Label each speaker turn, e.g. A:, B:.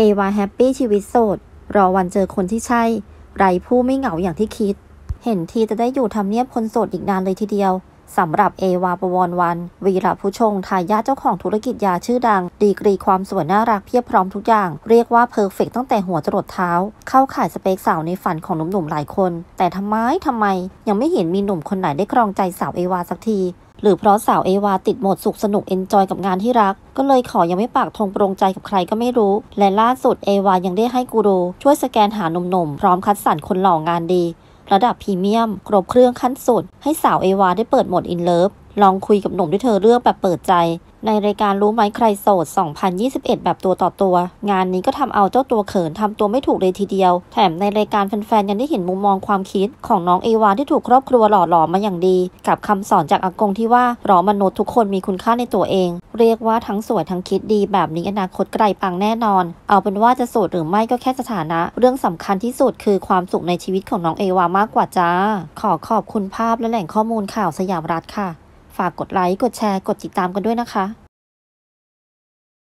A: เอวาแฮปปี้ชีวิตโสด รอวันเจอคนที่ใช่ ไรผู้ไม่เหงาอย่างที่คิด เห็นทีจะได้อยู่ทำเนียบคนโสดอีกนานเลยทีเดียวสำหรับเอวาปวรวัน วีระผู้ชง ทายาทเจ้าของธุรกิจยาชื่อดัง ดีกรีความสวยน่ารักเพียบพร้อมทุกอย่าง เรียกว่าเพอร์เฟกตั้งแต่หัวจรดเท้า เข้าข่ายสเปคสาวในฝันของหนุ่มๆหลายคน แต่ทำไมทำไมยังไม่เห็นมีหนุ่มคนไหนได้ครองใจสาวเอวาสักทีหรือเพราะสาวเอวาติดโหมดสุขสนุกเอนจอยกับงานที่รัก ก็เลยขอยังไม่ปากทงปรงใจกับใครก็ไม่รู้ และล่าสุดเอวายังได้ให้กูรู ช่วยสแกนหาหนุ่มๆ พร้อมคัดสรรคนหล่องานดี ระดับพรีเมียม ครบเครื่องขั้นสุด ให้สาวเอวาได้เปิดโหมดอินเลิฟลองคุยกับหนุ่มด้วยเธอเรื่องแบบเปิดใจ ในรายการรู้ไหมใครโสด 2021 แบบตัวต่อตัว งานนี้ก็ทำเอาเจ้าตัวเขินทำตัวไม่ถูกเลยทีเดียว แถมในรายการแฟนๆยังได้เห็นมุมมองความคิด ของน้องเอวาที่ถูกครอบครัวหล่อหลอมมาอย่างดี กับคำสอนจากอากงที่ว่าหรอมนุษย์ทุกคนมีคุณค่าในตัวเอง เรียกว่าทั้งสวยทั้งคิดดีแบบนี้อนาคตไกลปังแน่นอน เอาเป็นว่าจะโสดหรือไม่ก็แค่สถานะ เรื่องสำคัญที่สุดคือความสุขในชีวิตของน้องเอวามากกว่าจ้า ขอขอบคุณภาพและแหล่งข้อมูลข่าวสยามรัฐค่ะฝากกดไลค์ กดแชร์ กดติดตามกันด้วยนะคะ